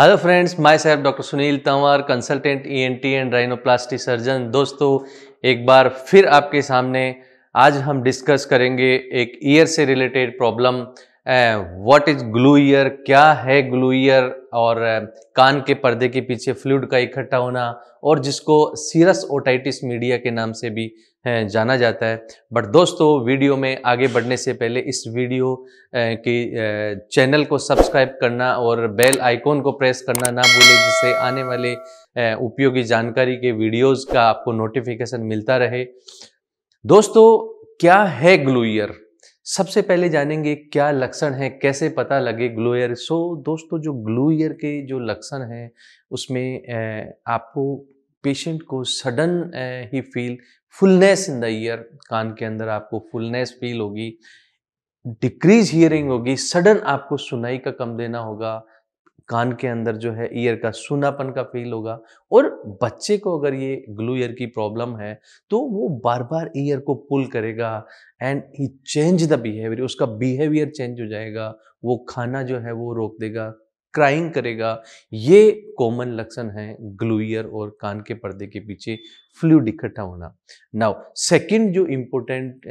hello friends my साहब doctor Sunil Tanwar consultant ENT and rhinoplasty surgeon दोस्तों एक बार फिर आपके सामने आज हम डिस्कस करेंगे एक ईयर से related problem what is glue ear क्या है ग्लू ईयर और कान के पर्दे के पीछे फ्लूड का इकट्ठा होना और जिसको सीरस ओटाइटिस मीडिया के नाम से भी जाना जाता है बट दोस्तों वीडियो में आगे बढ़ने से पहले इस वीडियो की चैनल को सब्सक्राइब करना और बेल आइकॉन को प्रेस करना ना भूलें जिससे आने वाले उपयोगी जानकारी के वीडियोज़ का आपको नोटिफिकेशन मिलता रहे दोस्तों क्या है ग्लू ईयर सबसे पहले जानेंगे क्या लक्षण है कैसे पता लगे ग्लो ईयर सो दोस्तों जो ईयर के जो लक्षण हैं उसमें आपको पेशेंट को सडन ही feel fullness in the ear कान के अंदर आपको फुलनेस फील होगी डिक्रीज हियरिंग होगी सडन आपको सुनाई का कम देना होगा कान के अंदर जो है ईयर का सुनापन का फील होगा और बच्चे को अगर ये ग्लू ईयर की प्रॉब्लम है तो वो बार बार ईयर को पुल करेगा एंड ही चेंज द बिहेवियर उसका बिहेवियर चेंज हो जाएगा वो खाना जो है वो रोक देगा क्राइंग करेगा ये कॉमन लक्षण है ग्लूयर और कान के पर्दे के पीछे फ्लूड इकट्ठा होना नाउ सेकंड जो important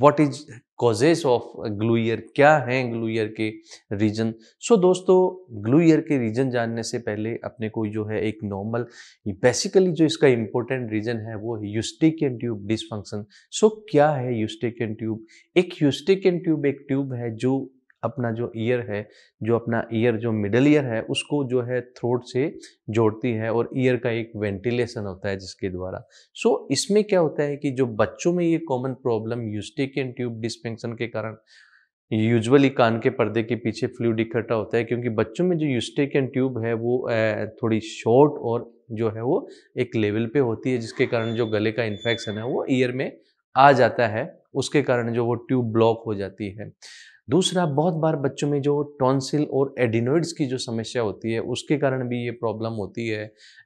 what is causes of glue ear क्या हैं ग्लू ईयर के रीजन सो so, दोस्तों ग्लू ईयर के रीजन जानने से पहले अपने को जो है एक नॉर्मल बेसिकली जो इसका इंपॉर्टेंट रीजन है वो है ट्यूब डिसफंक्शन सो क्या है यूस्टिकन ट्यूब एक यूस्टेकियन ट्यूब एक ट्यूब है जो अपना जो ईयर है जो अपना ईयर जो मिडल ईयर है उसको जो है थ्रोट से जोड़ती है और ईयर का एक वेंटिलेशन होता है जिसके द्वारा सो so, इसमें क्या होता है कि जो बच्चों में ये common problem and tube dysfunction के कारण यूजुअली कान के पर्दे के पीछे फ्लूड इकट्ठा होता है क्योंकि बच्चों में जो एंड ट्यूब है वो थोड़ी शॉर्ट और जो है वो एक लेवल पे होती है जिसके कारण जो गले का इन्फेक्शन है वो ईयर में आ जाता है उसके कारण जो वो ट्यूब ब्लॉक हो जाती है दूसरा बहुत बार बच्चों में जो टॉन्सिल और एडिनोइड्स की जो समस्या होती है उसके कारण भी ये प्रॉब्लम होती है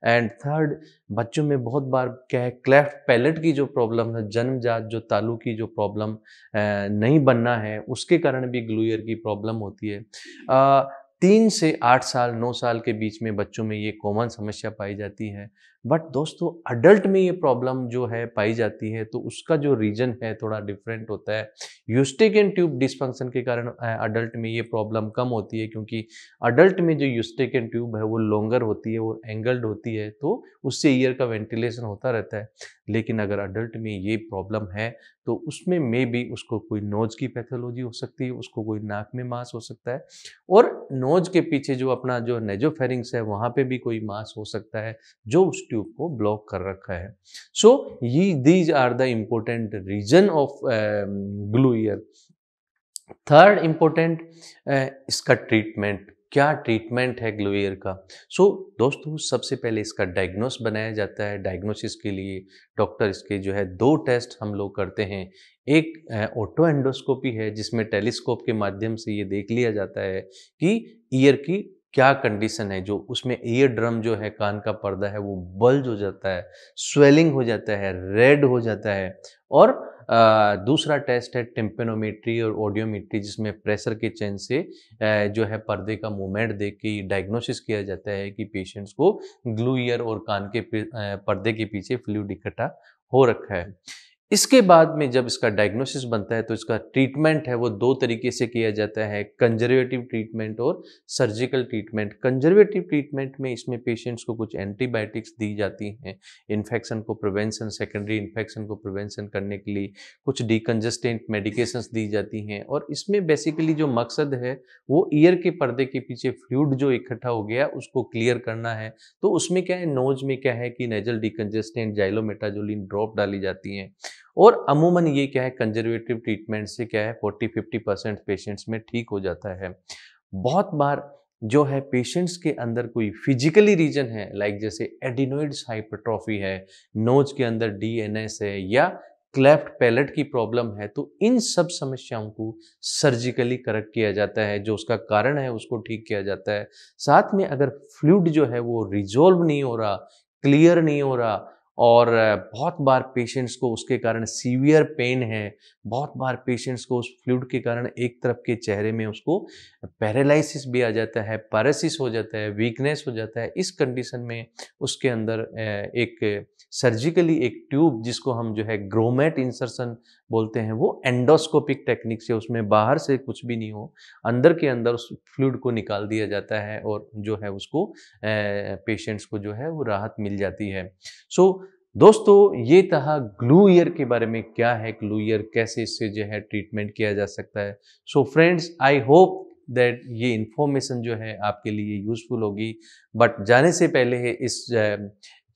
एंड थर्ड बच्चों में बहुत बार क्या है क्लेफ्ट पैलेट की जो प्रॉब्लम है जन्मजात जो तालू की जो प्रॉब्लम नहीं बनना है उसके कारण भी ग्लूयर की प्रॉब्लम होती है आ, तीन से आठ साल नौ साल के बीच में बच्चों में ये कॉमन समस्या पाई जाती है बट दोस्तों अडल्ट में ये प्रॉब्लम जो है पाई जाती है तो उसका जो रीजन है थोड़ा डिफरेंट होता है यूस्टेकन ट्यूब डिसफंक्शन के कारण अडल्ट में ये प्रॉब्लम कम होती है क्योंकि अडल्ट में जो यूस्टेकन ट्यूब है वो लॉन्गर होती है वो एंगल्ड होती है तो उससे ईयर का वेंटिलेशन होता रहता है लेकिन अगर अडल्ट में ये प्रॉब्लम है तो उसमें मे भी उसको कोई नोज की पैथोलॉजी हो सकती है उसको कोई नाक में मांस हो सकता है और नोज के पीछे जो अपना जो नेजोफेरिंग्स है वहाँ पे भी कोई मांस हो सकता है जो उस ट्यूब ट्यूब को ब्लॉक कर रखा है सो ये these are the important reason of glue ear third important इसका ट्रीटमेंट क्या ट्रीटमेंट है ग्लू ईयर का सो so, दोस्तों सबसे पहले इसका डायग्नोस बनाया जाता है डायग्नोसिस के लिए डॉक्टर इसके जो है दो टेस्ट हम लोग करते हैं एक ऑटो uh, एंडोस्कोपी है जिसमें टेलीस्कोप के माध्यम से ये देख लिया जाता है कि ईयर की क्या कंडीशन है जो उसमें ईयर ड्रम जो है कान का पर्दा है वो बल्ज हो जाता है स्वेलिंग हो जाता है रेड हो जाता है और आ, दूसरा टेस्ट है टेम्पेनोमेट्री और ऑडियोमेट्री जिसमें प्रेशर के चेंज से आ, जो है पर्दे का मूवमेंट देख के डायग्नोसिस किया जाता है कि पेशेंट्स को ग्लू ईयर और कान के पर्दे के पीछे फ्लूड इकट्ठा हो रखा है इसके बाद में जब इसका डायग्नोसिस बनता है तो इसका ट्रीटमेंट है वो दो तरीके से किया जाता है कंजर्वेटिव ट्रीटमेंट और सर्जिकल ट्रीटमेंट कंजर्वेटिव ट्रीटमेंट में इसमें पेशेंट्स को कुछ एंटीबायोटिक्स दी जाती हैं इन्फेक्शन को प्रिवेंशन सेकेंडरी इन्फेक्शन को प्रिवेंशन करने के लिए कुछ डीकंजस्टेंट मेडिकेशंस दी जाती हैं और इसमें बेसिकली जो मकसद है वो ईयर के पर्दे के पीछे फ्लूड जो इकट्ठा हो गया उसको क्लियर करना है तो उसमें क्या है नोज में क्या है कि नेजल डीकंजस्टेंट जाइलोमेटाजोलिन ड्रॉप डाली जाती हैं और अमूमन ये क्या है कंजर्वेटिव ट्रीटमेंट से क्या है फोर्टी फिफ्टी परसेंट पेशेंट्स में ठीक हो जाता है बहुत बार जो है पेशेंट्स के अंदर कोई फिजिकली रीजन है लाइक जैसे एडिनोइड्स हाइपरट्रॉफी है नोज के अंदर डीएनएस है या क्लेफ्ट पैलेट की प्रॉब्लम है तो इन सब समस्याओं को सर्जिकली करेक्ट किया जाता है जो उसका कारण है उसको ठीक किया जाता है साथ में अगर फ्लूड जो है वो रिजोल्व नहीं हो रहा क्लियर नहीं हो रहा और बहुत बार पेशेंट्स को उसके कारण सीवियर पेन है बहुत बार पेशेंट्स को उस फ्लूड के कारण एक तरफ के चेहरे में उसको पैरालिसिस भी आ जाता है पैरासिस हो जाता है वीकनेस हो जाता है इस कंडीशन में उसके अंदर एक सर्जिकली एक ट्यूब जिसको हम जो है ग्रोमेट इंसर्सन बोलते हैं वो एंडोस्कोपिक टेक्निक से उसमें बाहर से कुछ भी नहीं हो अंदर के अंदर उस फ्लूड को निकाल दिया जाता है और जो है उसको पेशेंट्स को जो है वो राहत मिल जाती है सो so, दोस्तों ये था ग्लू ईयर के बारे में क्या है ग्लू ईयर कैसे इससे जो है ट्रीटमेंट किया जा सकता है so friends I hope that ये इन्फॉर्मेशन जो है आपके लिए यूज़फुल होगी बट जाने से पहले इस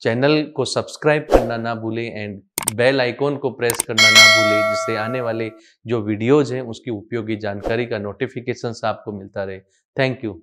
चैनल को सब्सक्राइब करना ना भूलें एंड बेल आइकॉन को प्रेस करना ना भूलें जिससे आने वाले जो वीडियोज़ हैं उसकी उपयोगी जानकारी का नोटिफिकेशन आपको मिलता रहे थैंक यू